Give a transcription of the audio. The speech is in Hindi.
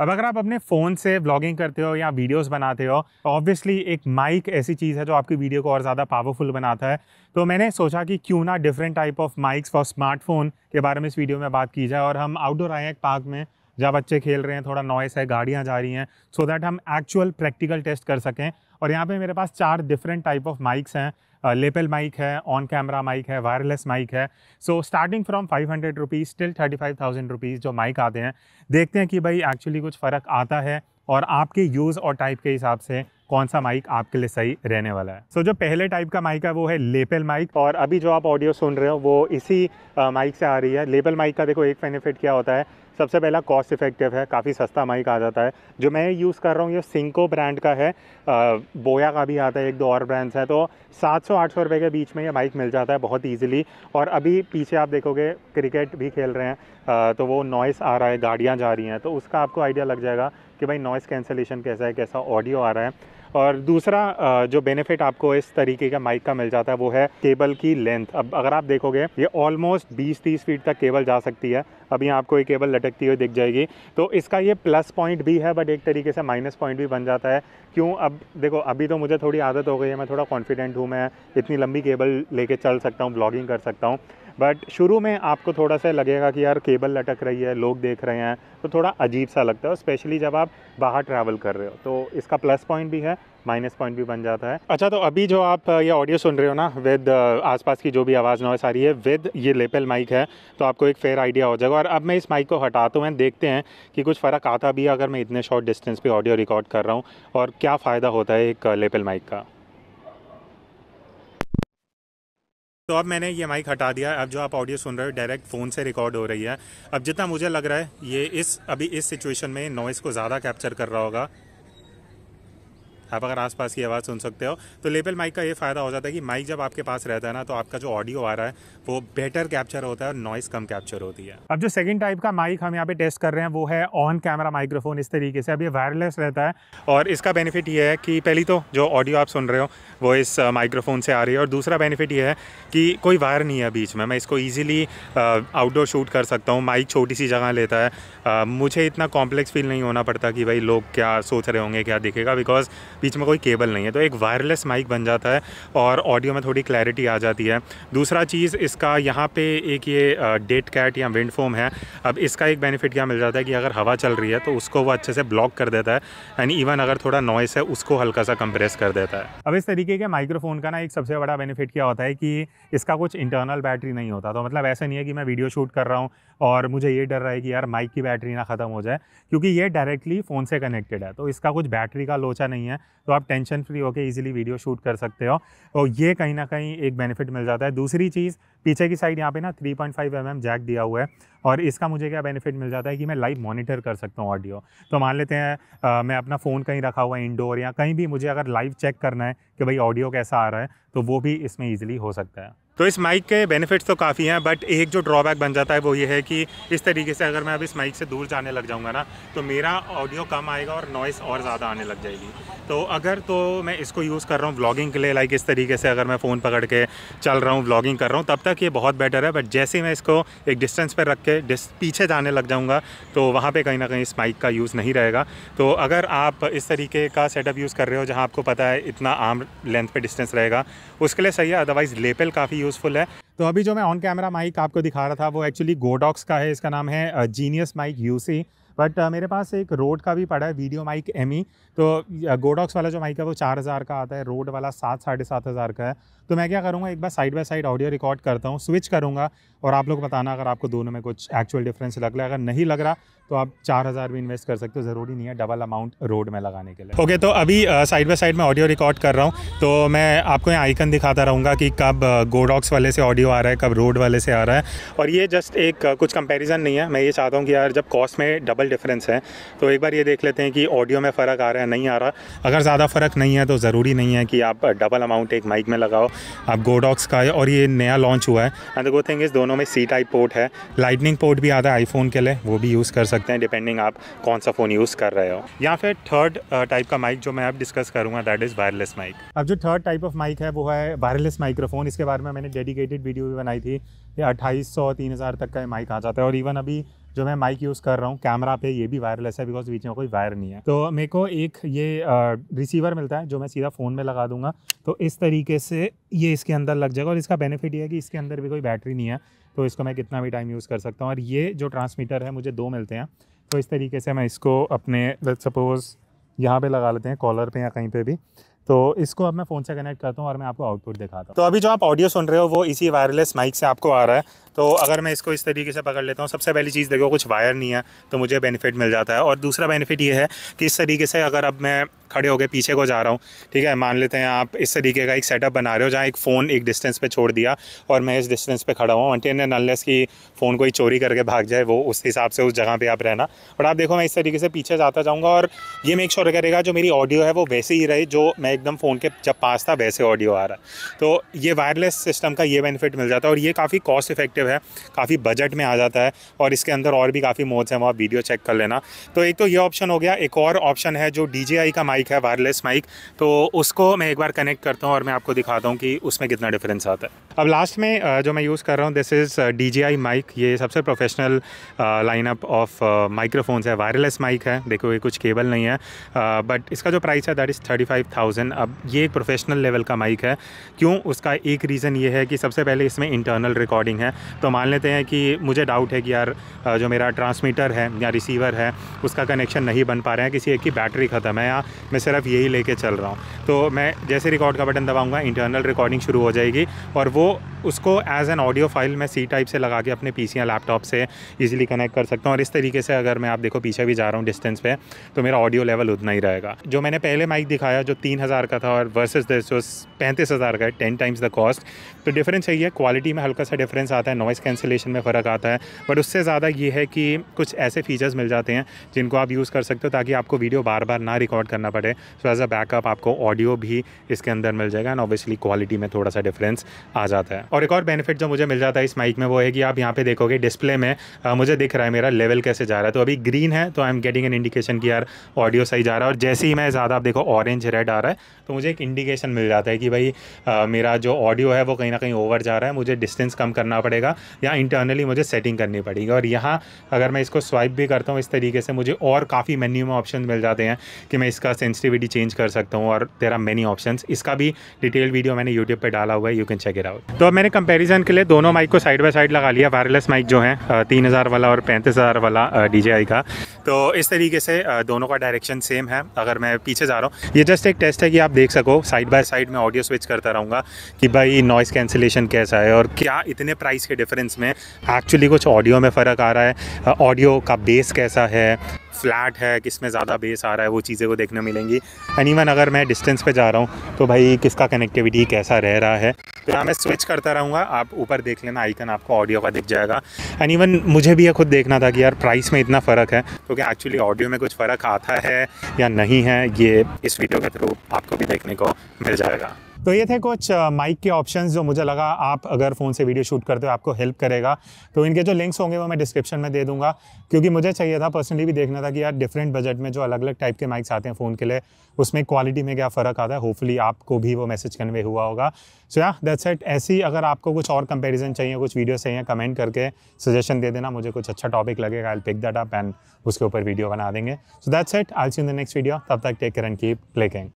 अब अगर आप अपने फ़ोन से ब्लॉगिंग करते हो या वीडियोस बनाते हो तो ऑब्वियसली एक माइक ऐसी चीज़ है जो आपकी वीडियो को और ज़्यादा पावरफुल बनाता है तो मैंने सोचा कि क्यों ना different type of mics for smartphone के बारे में इस वीडियो में बात की जाए और हम आउटडोर आए हैं एक पार्क में जहाँ बच्चे खेल रहे हैं थोड़ा नॉइस है गाड़ियाँ जा रही हैं सो so दैट हम एक्चुअल प्रैक्टिकल टेस्ट कर सकें और यहाँ पर मेरे पास चार डिफरेंट टाइप ऑफ माइक्स हैं लेपल माइक है ऑन कैमरा माइक है वायरलेस माइक है so starting from five hundred rupees till thirty five thousand rupees जो माइक आते हैं देखते हैं कि भाई एक्चुअली कुछ फ़र्क आता है और आपके यूज़ और टाइप के हिसाब से कौन सा माइक आपके लिए सही रहने वाला है सो so, जो पहले टाइप का माइक है वो है लेपल माइक और अभी जो आप ऑडियो सुन रहे हो वो इसी माइक से आ रही है लेपल माइक का देखो एक बेनिफिट क्या होता है सबसे पहला कॉस्ट इफेक्टिव है काफ़ी सस्ता माइक आ जाता है जो मैं यूज़ कर रहा हूँ ये सिंको ब्रांड का है बोया का भी आता है एक दो और ब्रांड्स हैं तो सात सौ आठ सौ रुपये के बीच में ये माइक मिल जाता है बहुत इजीली और अभी पीछे आप देखोगे क्रिकेट भी खेल रहे हैं तो वो नॉइस आ रहा है गाड़ियाँ जा रही हैं तो उसका आपको आइडिया लग जाएगा कि भाई नॉइस कैंसलेशन कैसा है कैसा ऑडियो आ रहा है और दूसरा जो बेनिफिट आपको इस तरीके का माइक का मिल जाता है वो है केबल की लेंथ अब अगर आप देखोगे ये ऑलमोस्ट बीस तीस फीट तक केबल जा सकती है अभी आपको ये केबल लटकती हुई दिख जाएगी तो इसका ये प्लस पॉइंट भी है बट एक तरीके से माइनस पॉइंट भी बन जाता है क्यों अब देखो अभी तो मुझे थोड़ी आदत हो गई है मैं थोड़ा कॉन्फिडेंट हूँ मैं इतनी लंबी केबल लेके चल सकता हूँ ब्लॉगिंग कर सकता हूँ बट शुरू में आपको थोड़ा सा लगेगा कि यार केबल लटक रही है लोग देख रहे हैं तो थोड़ा अजीब सा लगता है स्पेशली जब आप बाहर ट्रैवल कर रहे हो तो इसका प्लस पॉइंट भी है माइनस पॉइंट भी बन जाता है अच्छा तो अभी जो आप ये ऑडियो सुन रहे हो ना विद uh, आसपास की जो भी आवाज़ नॉइस आ रही है विद ये लेपल माइक है तो आपको एक फेयर आइडिया हो जाएगा और अब मैं इस माइक को हटाता तो हूँ देखते हैं कि कुछ फ़र्क आता भी अगर मैं इतने शॉर्ट डिस्टेंस पर ऑडियो रिकॉर्ड कर रहा हूँ और क्या फ़ायदा होता है एक लेपल uh, माइक का तो अब मैंने ये माइक हटा दिया अब जो आप ऑडियो सुन रहे हो डायरेक्ट फ़ोन से रिकॉर्ड हो रही है अब जितना मुझे लग रहा है ये इस अभी इस सिचुएशन में नॉइस को ज़्यादा कैप्चर कर रहा होगा आप अगर आसपास की आवाज़ सुन सकते हो तो लेबल माइक का ये फ़ायदा हो जाता है कि माइक जब आपके पास रहता है ना तो आपका जो ऑडियो आ रहा है वो बेटर कैप्चर होता है और नॉइस कम कैप्चर होती है अब जो सेकंड टाइप का माइक हम यहाँ पे टेस्ट कर रहे हैं वो है ऑन कैमरा माइक्रोफोन इस तरीके से अब ये वायरलेस रहता है और इसका बेनिफिट ये है कि पहली तो जो ऑडियो आप सुन रहे हो वो इस माइक्रोफोन से आ रही है और दूसरा बेनिफिट ये है कि कोई वायर नहीं है बीच में मैं इसको ईजिली आउटडोर शूट कर सकता हूँ माइक छोटी सी जगह लेता है मुझे इतना कॉम्प्लेक्स फील नहीं होना पड़ता कि भाई लोग क्या सोच रहे होंगे क्या दिखेगा बिकॉज बीच में कोई केबल नहीं है तो एक वायरलेस माइक बन जाता है और ऑडियो में थोड़ी क्लैरिटी आ जाती है दूसरा चीज़ इसका यहाँ पे एक ये डेट कैट या विंड फोम है अब इसका एक बेनिफिट क्या मिल जाता है कि अगर हवा चल रही है तो उसको वो अच्छे से ब्लॉक कर देता है एंड इवन अगर थोड़ा नॉइस है उसको हल्का सा कंप्रेस कर देता है अब इस तरीके के माइक्रोफोन का ना एक सबसे बड़ा बेनिफिट क्या होता है कि इसका कुछ इंटरनल बैटरी नहीं होता तो मतलब ऐसा नहीं है कि मैं वीडियो शूट कर रहा हूँ और मुझे ये डर रहा है कि यार माइक की बैटरी ना ख़त्म हो जाए क्योंकि ये डायरेक्टली फ़ोन से कनेक्टेड है तो इसका कुछ बैटरी का लोचा नहीं है तो आप टेंशन फ्री होकर ईजिली वीडियो शूट कर सकते हो और ये कहीं ना कहीं एक बेनिफिट मिल जाता है दूसरी चीज़ पीछे की साइड यहाँ पे ना 3.5 पॉइंट mm जैक दिया हुआ है और इसका मुझे क्या बेनिफिट मिल जाता है कि मैं लाइव मॉनिटर कर सकता हूँ ऑडियो तो मान लेते हैं आ, मैं अपना फ़ोन कहीं रखा हुआ है इंडोर या कहीं भी मुझे अगर लाइव चेक करना है कि भाई ऑडियो कैसा आ रहा है तो वो भी इसमें ईजिली हो सकता है तो इस माइक के बेनिफिट्स तो काफ़ी हैं बट एक जो ड्रॉबैक बन जाता है वो ये है कि इस तरीके से अगर मैं अब इस माइक से दूर जाने लग जाऊंगा ना तो मेरा ऑडियो कम आएगा और नॉइस और ज़्यादा आने लग जाएगी तो अगर तो मैं इसको यूज़ कर रहा हूँ व्लॉगिंग के लिए लाइक इस तरीके से अगर मैं फ़ोन पकड़ के चल रहा हूँ व्लॉगिंग कर रहा हूँ तब तक ये बहुत बेटर है बट जैसे मैं इसको एक डिस्टेंस पर रख के पीछे जाने लग जाऊँगा तो वहाँ पर कहीं ना कहीं इस माइक का यूज़ नहीं रहेगा तो अगर आप इस तरीके का सेटअप यूज़ कर रहे हो जहाँ आपको पता है इतना आम लेंथ पर डिस्टेंस रहेगा उसके लिए सही है अदरवाइज़ लेपल काफ़ी यूज़फुल है तो अभी जो मैं ऑन कैमरा माइक आपको दिखा रहा था वो एक्चुअली गोडॉक्स का है इसका नाम है genius mic UC but uh, मेरे पास एक रोड का भी पड़ा है वीडियो माइक एम तो गोडॉक्स वाला जो माइक है वो चार हज़ार का आता है रोड वाला सात साढ़े सात हज़ार का है तो मैं क्या करूँगा एक बार side by side audio record करता हूँ स्विच करूँगा और आप लोग बताना अगर आपको दोनों में कुछ एक्चुअल डिफरेंस लग रहा है अगर नहीं लग रहा तो आप चार हज़ार भी इन्वेस्ट कर सकते हो ज़रूरी नहीं है डबल अमाउंट रोड में लगाने के लिए ओके okay, तो अभी साइड बाय साइड में ऑडियो रिकॉर्ड कर रहा हूँ तो मैं आपको यहाँ आइकन दिखाता रहूँगा कि कब गोडॉक्स वाले से ऑडियो आ रहा है कब रोड वाले से आ रहा है और ये जस्ट एक कुछ कंपेरिजन नहीं है मैं ये चाहता हूँ कि यार जब कॉस्ट में डबल डिफरेंस है तो एक बार ये देख लेते हैं कि ऑडियो में फ़र्क आ रहा है नहीं आ रहा अगर ज़्यादा फ़र्क नहीं है तो ज़रूरी नहीं है कि आप डबल अमाउंट एक माइक में लगाओ आप गोडॉक्स का और ये नया लॉन्च हुआ है एंड गो थिंग इस दोनों में सी टाइप पोर्ट है लाइटनिंग पोर्ट भी आता है आईफोन के लिए वो भी यूज़ कर सकते हैं डिपेंडिंग आप कौन सा फ़ोन यूज़ कर रहे हो या फिर थर्ड टाइप uh, का माइक जो मैं अब डिस्कस करूँगा दैट इज़ वायरलेस माइक अब जो थर्ड टाइप ऑफ माइक है वो है वायरलेस माइक्रोफोन इसके बारे में मैंने डेडिकेटेड वीडियो भी बनाई थी ये अट्ठाईस सौ तीन हज़ार तक का माइक आ जाता है और इवन अभी जो मैं माइक यूज़ कर रहा हूँ कैमरा पे ये भी वायरलेस है बिकॉज बीच में कोई वायर नहीं है तो मेरे को एक ये आ, uh, रिसीवर मिलता है जो मैं सीधा फ़ोन में लगा दूंगा तो इस तरीके से ये इसके अंदर लग जाएगा और इसका बेनिफिट ये है कि इसके अंदर भी कोई बैटरी नहीं है तो इसको मैं कितना भी टाइम यूज़ कर सकता हूँ और ये जो ट्रांसमीटर है मुझे दो मिलते हैं तो इस तरीके से मैं इसको अपने सपोज़ यहाँ पे लगा लेते हैं कॉलर पे या कहीं पे भी तो इसको अब मैं फ़ोन से कनेक्ट करता हूँ और मैं आपको आउटपुट दिखाता हूँ तो अभी जो आप ऑडियो सुन रहे हो वो इसी वायरलेस माइक से आपको आ रहा है तो अगर मैं इसको इस तरीके से पकड़ लेता हूँ सबसे पहली चीज़ देखो कुछ वायर नहीं है तो मुझे बेनिफिट मिल जाता है और दूसरा बेनिफिट ये है कि इस तरीके से अगर अब मैं खड़े हो गए पीछे को जा रहा हूँ ठीक है मान लेते हैं आप इस तरीके का एक सेटअप बना रहे हो जहाँ एक फ़ोन एक डिस्टेंस पे छोड़ दिया और मैं इस डिस्टेंस पे खड़ा हुआ अंटेन एंड अनलेस की फ़ोन कोई चोरी करके भाग जाए वो उस हिसाब से उस जगह पर आप रहना बट आप देखो मैं इस तरीके से पीछे जाता जाऊँगा और ये मेक श्योर करेगा जो मेरी ऑडियो है वो वैसे ही रहे जो मैं एकदम फ़ोन के जब पास था वैसे ऑडियो आ रहा तो ये वायरलेस सिस्टम का ये बेनिफिट मिल जाता है और ये काफ़ी कॉस्ट इफेक्टिव है काफ़ी बजट में आ जाता है और इसके अंदर और भी काफ़ी मोड्स हैं वो आप वीडियो चेक कर लेना तो एक तो ये ऑप्शन हो गया एक और ऑप्शन है जो डी का माइक माइक है वायरलेस माइक तो उसको मैं एक बार कनेक्ट करता हूँ और मैं आपको दिखाता हूँ कि उसमें कितना डिफरेंस आता है अब लास्ट में जो मैं यूज़ कर रहा हूँ this is D G mic ये सबसे प्रोफेशनल लाइनअप ऑफ माइक्रोफोन्स है वायरलेस माइक है देखो ये कुछ केबल नहीं है बट इसका जो प्राइस है that is thirty five thousand अब ये एक प्रोफेशनल लेवल का माइक है क्यों उसका एक रीज़न ये है कि सबसे पहले इसमें इंटरनल रिकॉर्डिंग है तो मान लेते हैं कि मुझे डाउट है कि यार जो मेरा ट्रांसमीटर है या रिसीवर है उसका कनेक्शन नहीं बन पा रहा है किसी एक की बैटरी ख़त्म है या मैं सिर्फ यही लेके चल रहा हूँ तो मैं जैसे रिकॉर्ड का बटन दबाऊँगा इंटरनल रिकॉर्डिंग शुरू हो जाएगी और वो उसको एज एन ऑडियो फाइल मैं सी टाइप से लगा के अपने पी लैपटॉप से ईजिली कनेक्ट कर सकता हूँ और इस तरीके से अगर मैं आप देखो पीछे भी जा रहा हूँ डिस्टेंस पे तो मेरा ऑडियो लेवल उतना ही रहेगा जो मैंने पहले माइक दिखाया जो तीन हज़ार का था और वर्सेज दस पैंतीस हज़ार का है टेन टाइम्स द कॉस्ट तो डिफरेंस यही है क्वालिटी में हल्का सा डिफरेंस आता है नॉइस कैंसिलेशन में फ़र्क आता है बट उससे ज़्यादा ये है कि कुछ ऐसे फीचर्स मिल जाते हैं जिनको आप यूज़ कर सकते हो ताकि आपको वीडियो बार बार ना रिकॉर्ड करना पड़े सो एज अ बैकअप आपको ऑडियो भी इसके अंदर मिल जाएगा एंड ऑब्वियसली क्वालिटी में थोड़ा सा डिफरेंस आ जाता है और एक और बेनिफिट जो मुझे मिल जाता है इस माइक में वो है कि आप यहाँ पे देखोगे डिस्प्ले में आ, मुझे दिख रहा है मेरा लेवल कैसे जा रहा है तो अभी ग्रीन है तो I am getting an indication कि यार ऑडियो सही जा रहा है और जैसे ही मैं ज़्यादा आप देखो ऑरेंज रेड आ रहा है तो मुझे एक इंडिकेशन मिल जाता है कि भाई आ, मेरा जो ऑडियो है वो कहीं ना कहीं ओवर जा रहा है मुझे डिस्टेंस कम करना पड़ेगा या इंटरनली मुझे सेटिंग करनी पड़ेगी और यहाँ अगर मैं इसको स्वाइप भी करता हूँ इस तरीके से मुझे और काफ़ी मेन्यू में ऑप्शन मिल जाते हैं कि मैं इसका सेंसिटिविटी चेंज कर सकता हूँ और तेरा मेनी ऑप्शन इसका भी डिटेल वीडियो मैंने यूट्यूब पर डाला हुआ है you can check it out तो अब मैंने कंपेरिजन के लिए दोनों माइक को साइड बाई साइड लगा लिया वायरलेस माइक जो है तीन हज़ार वाला और पैंतीस हज़ार वाला डी का तो इस तरीके से दोनों का डायरेक्शन सेम है अगर मैं पीछे जा रहा हूँ ये जस्ट एक टेस्ट है कि आप देख सको साइड बाय साइड में ऑडियो स्विच करता रहूँगा कि भाई नॉइस कैंसिलेशन कैसा है और क्या इतने प्राइस के डिफरेंस में एक्चुअली कुछ ऑडियो में फ़र्क आ रहा है ऑडियो का बेस कैसा है फ्लैट है किस में ज़्यादा बेस आ रहा है वो चीज़ें को देखने मिलेंगी एंड इवन अगर मैं डिस्टेंस पे जा रहा हूँ तो भाई किसका कनेक्टिविटी कैसा रह रहा है तो यहाँ मैं स्विच करता रहूँगा आप ऊपर देख लेना आइकन आपको ऑडियो का दिख जाएगा एंड इवन मुझे भी यह खुद देखना था कि यार प्राइस में इतना फ़र्क है तो क्या एक्चुअली ऑडियो में कुछ फ़र्क आता है या नहीं है ये इस वीडियो के थ्रू आपको भी देखने को मिल जाएगा तो ये थे कुछ माइक के ऑप्शंस जो मुझे लगा आप अगर फ़ोन से वीडियो शूट करते हो आपको हेल्प करेगा तो इनके जो लिंक्स होंगे वो मैं डिस्क्रिप्शन में दे दूंगा क्योंकि मुझे चाहिए था पर्सनली भी देखना था कि यार डिफरेंट बजट में जो अलग अलग टाइप के माइक्स आते हैं फ़ोन के लिए उसमें क्वालिटी में क्या फ़र्क आता है होपफुली आपको भी वो मैसेज कन्वे हुआ होगा सो या दैट्स इट ऐसी अगर आपको कुछ और कंपेरिजन चाहिए कुछ वीडियो चाहिए कमेंट करके सजेशन दे देना मुझे कुछ अच्छा टॉपिक लगेगा I pick that up and उसके ऊपर वीडियो बना देंगे so that's it I see in the next video तब तक take care and keep clicking